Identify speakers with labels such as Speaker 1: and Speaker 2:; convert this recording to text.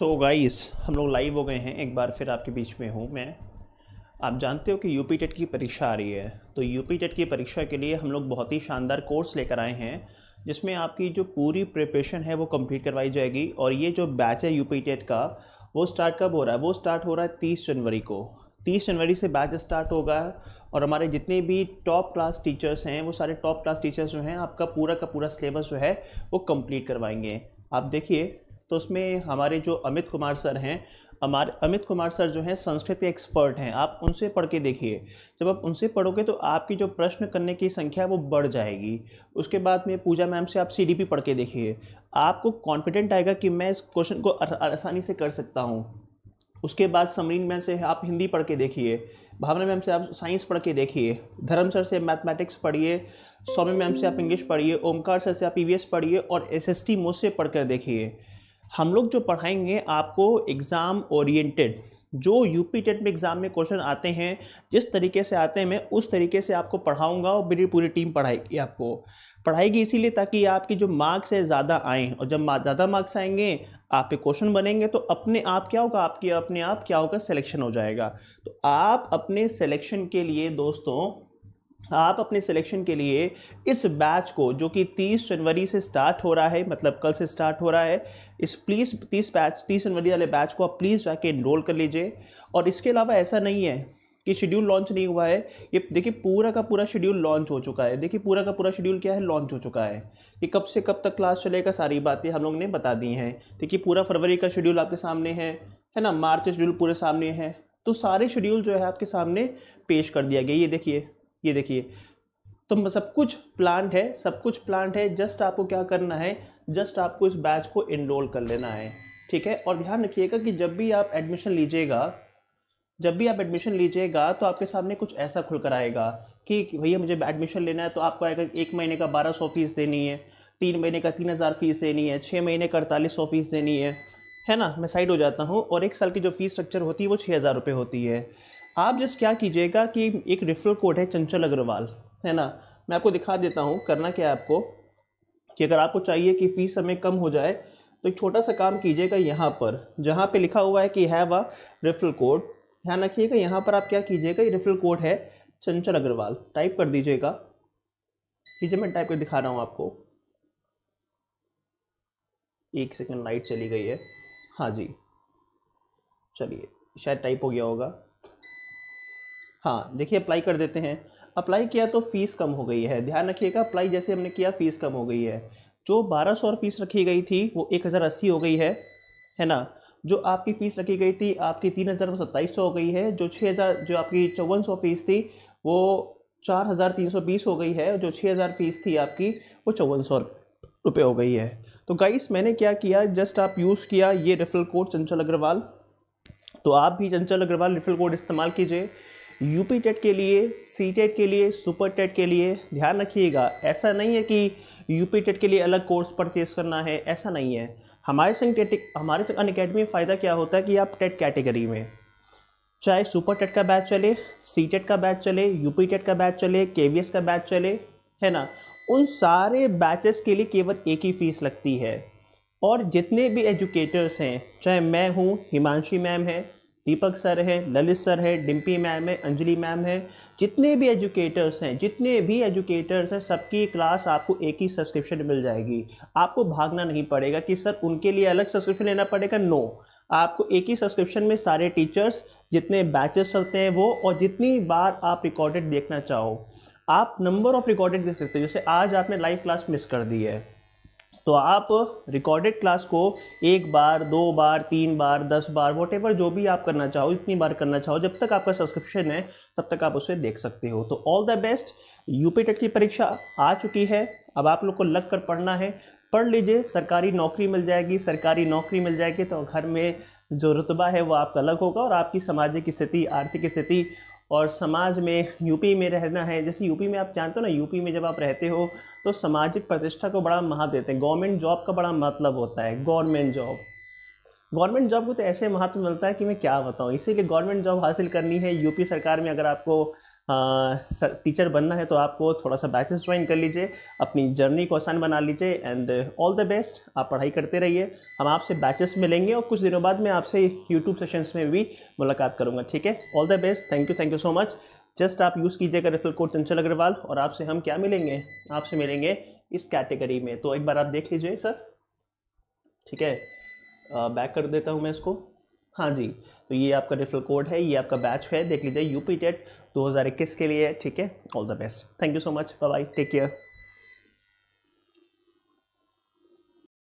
Speaker 1: सो so guys हम लोग live हो गए हैं एक बार फिर आपके बीच में हूँ मैं आप जानते हो कि यू पी टेट की परीक्षा आ रही है तो यू पी टेट की परीक्षा के लिए हम लोग बहुत ही शानदार कोर्स लेकर आए हैं जिसमें आपकी जो पूरी प्रिपरेशन है वो कंप्लीट करवाई जाएगी और ये जो बैच है यू पी टेट का वो स्टार्ट कब हो रहा है वो स्टार्ट हो रहा है तीस जनवरी को तीस जनवरी से बैच स्टार्ट होगा और हमारे जितने भी टॉप क्लास टीचर्स हैं वो सारे टॉप क्लास टीचर्स जो हैं आपका पूरा का पूरा सिलेबस जो है वो कंप्लीट करवाएंगे आप देखिए तो उसमें हमारे जो अमित कुमार सर हैं हमारे अमित कुमार सर जो हैं संस्कृत एक्सपर्ट हैं आप उनसे पढ़ के देखिए जब आप उनसे पढ़ोगे तो आपकी जो प्रश्न करने की संख्या वो बढ़ जाएगी उसके बाद में पूजा मैम से आप सी पढ़ के देखिए आपको कॉन्फिडेंट आएगा कि मैं इस क्वेश्चन को आसानी से कर सकता हूँ उसके बाद समरीन मैम से आप हिंदी पढ़ के देखिए भावना मैम से आप साइंस पढ़ के देखिए धर्म सर से मैथमेटिक्स पढ़िए स्वामी मैम से आप इंग्लिश पढ़िए ओमकार सर से आप ई e पढ़िए और एस एस टी मुझसे पढ़ कर देखिए हम लोग जो पढ़ाएंगे आपको एग्ज़ाम ओरिएंटेड जो यूपी टेट में एग्ज़ाम में क्वेश्चन आते हैं जिस तरीके से आते हैं मैं उस तरीके से आपको पढ़ाऊंगा और मेरी पूरी टीम पढ़ाएगी आपको पढ़ाएगी इसीलिए ताकि आपके जो मार्क्स है ज़्यादा आएँ और जब ज़्यादा मार्क्स आएंगे आपके क्वेश्चन बनेंगे तो अपने आप क्या होगा आपके अपने आप क्या होगा सिलेक्शन हो जाएगा तो आप अपने सिलेक्शन के लिए दोस्तों आप अपने सिलेक्शन के लिए इस बैच को जो कि 30 जनवरी से स्टार्ट हो रहा है मतलब कल से स्टार्ट हो रहा है इस प्लीज़ 30 बैच 30 जनवरी वाले बैच को आप प्लीज़ जाके इनरोल कर लीजिए और इसके अलावा ऐसा नहीं है कि शेड्यूल लॉन्च नहीं हुआ है ये देखिए पूरा का पूरा शेड्यूल लॉन्च हो चुका है देखिए पूरा का पूरा शेड्यूल क्या है लॉन्च हो चुका है कि कब से कब तक क्लास चलेगा सारी बातें हम लोग ने बता दी हैं देखिए पूरा फरवरी का शेड्यूल आपके सामने है है ना मार्च शेड्यूल पूरे सामने है तो सारे शेड्यूल जो है आपके सामने पेश कर दिया गया ये देखिए ये देखिए तो सब कुछ प्लांट है सब कुछ प्लांट है जस्ट आपको क्या करना है जस्ट आपको इस बैच को इनरोल कर लेना है ठीक है और ध्यान रखिएगा कि जब भी आप एडमिशन लीजिएगा जब भी आप एडमिशन लीजिएगा तो आपके सामने कुछ ऐसा खुलकर आएगा कि भैया मुझे एडमिशन लेना है तो आपको आएगा एक महीने का बारह सौ फीस देनी है तीन महीने का तीन हज़ार फीस देनी है छः महीने का अड़तालीस सौ फीस देनी है है ना मैं साइड हो जाता हूँ और एक साल की जो फीस स्ट्रक्चर होती है वो छः हज़ार रुपये होती है आप जस्ट क्या कीजिएगा कि एक रेफरल कोड है चंचल अग्रवाल है ना मैं आपको दिखा देता हूँ करना क्या है आपको कि अगर आपको चाहिए कि फ़ीस हमें कम हो जाए तो एक छोटा सा काम कीजिएगा यहाँ पर जहाँ पे लिखा हुआ है कि हैव अ रेफरल कोड ध्यान रखिएगा यहाँ पर आप क्या कीजिएगा ये रेफरल कोड है चंचल अग्रवाल टाइप कर दीजिएगा कीजिए मैं टाइप कर दिखा रहा हूँ आपको एक सेकेंड लाइट चली गई है हाँ जी चलिए शायद टाइप हो गया होगा हाँ देखिए अप्लाई कर देते हैं अप्लाई किया तो फ़ीस कम हो गई है ध्यान रखिएगा अप्लाई जैसे हमने किया फ़ीस कम हो गई है जो बारह सौ फीस रखी गई थी वो एक हज़ार अस्सी हो गई है है ना जो आपकी फ़ीस रखी गई थी आपकी तीन हज़ार सत्ताईस सौ हो गई है जो छः हज़ार जो आपकी चौवन सौ फीस थी वो चार हज़ार तीन सौ बीस हो गई है जो छः हज़ार फीस थी आपकी वो चौवन सौ रुपये हो गई है तो गाइस मैंने क्या किया जस्ट आप यूज़ किया ये रेफरल कोड चंचल अग्रवाल तो आप भी चंचल अग्रवाल रेफरल कोड इस्तेमाल कीजिए यूपी टेट के लिए सी टेट के लिए सुपर टेट के लिए ध्यान रखिएगा ऐसा नहीं है कि यूपी टेट के लिए अलग कोर्स परचेज करना है ऐसा नहीं है हमारे संग टेट हमारे संग अन अकेडमी में फ़ायदा क्या होता है कि आप टेट कैटेगरी में चाहे सुपर टेट का बैच चले सी टेट का बैच चले यूपी टेट का बैच चले के का बैच चले है ना उन सारे बैचेस के लिए केवल एक ही फ़ीस लगती है और जितने भी एजुकेटर्स हैं चाहे मैं हूँ हिमांशी मैम है दीपक सर है ललित सर है डिम्पी मैम है अंजलि मैम है जितने भी एजुकेटर्स हैं जितने भी एजुकेटर्स हैं सबकी क्लास आपको एक ही सब्सक्रिप्शन मिल जाएगी आपको भागना नहीं पड़ेगा कि सर उनके लिए अलग सब्सक्रिप्शन लेना पड़ेगा नो आपको एक ही सब्सक्रिप्शन में सारे टीचर्स जितने बैचेस चलते हैं वो और जितनी बार आप रिकॉर्डेड देखना चाहो आप नंबर ऑफ रिकॉर्डेड देख सकते हो जैसे आज आपने लाइव क्लास मिस कर दी है तो आप रिकॉर्डेड क्लास को एक बार दो बार तीन बार दस बार वॉट जो भी आप करना चाहो इतनी बार करना चाहो जब तक आपका सब्सक्रिप्शन है तब तक आप उसे देख सकते हो तो all the best UP TET की परीक्षा आ चुकी है अब आप लोग को लग कर पढ़ना है पढ़ लीजिए सरकारी नौकरी मिल जाएगी सरकारी नौकरी मिल जाएगी तो घर में जो रुतबा है वो आपका अलग होगा और आपकी सामाजिक स्थिति आर्थिक स्थिति और समाज में यूपी में रहना है जैसे यूपी में आप जानते हो ना यूपी में जब आप रहते हो तो सामाजिक प्रतिष्ठा को बड़ा महत्व देते हैं गवर्नमेंट जॉब का बड़ा मतलब होता है गवर्नमेंट जॉब गवर्नमेंट जॉब को तो ऐसे महत्व मिलता है कि मैं क्या बताऊँ इसीलिए गवर्नमेंट जॉब हासिल करनी है यूपी सरकार में अगर आपको सर टीचर बनना है तो आपको थोड़ा सा बैचेस ज्वाइन कर लीजिए अपनी जर्नी को आसान बना लीजिए एंड ऑल द बेस्ट आप पढ़ाई करते रहिए हम आपसे बैचेस में लेंगे और कुछ दिनों बाद मैं आपसे यूट्यूब सेशंस में भी मुलाकात करूँगा ठीक है all the best thank you thank you so much just आप यूज़ कीजिएगा रेफर कोड चंचल अग्रवाल और आपसे हम क्या मिलेंगे आपसे मिलेंगे इस कैटेगरी में तो एक बार आप देख लीजिए सर ठीक है बैक कर देता हूँ मैं इसको हाँ जी तो ये आपका रेफरल कोड है ये आपका बैच है देख लीजिए यूपी टेट 2021 के लिए ठीक है all the best thank you so much bye bye take care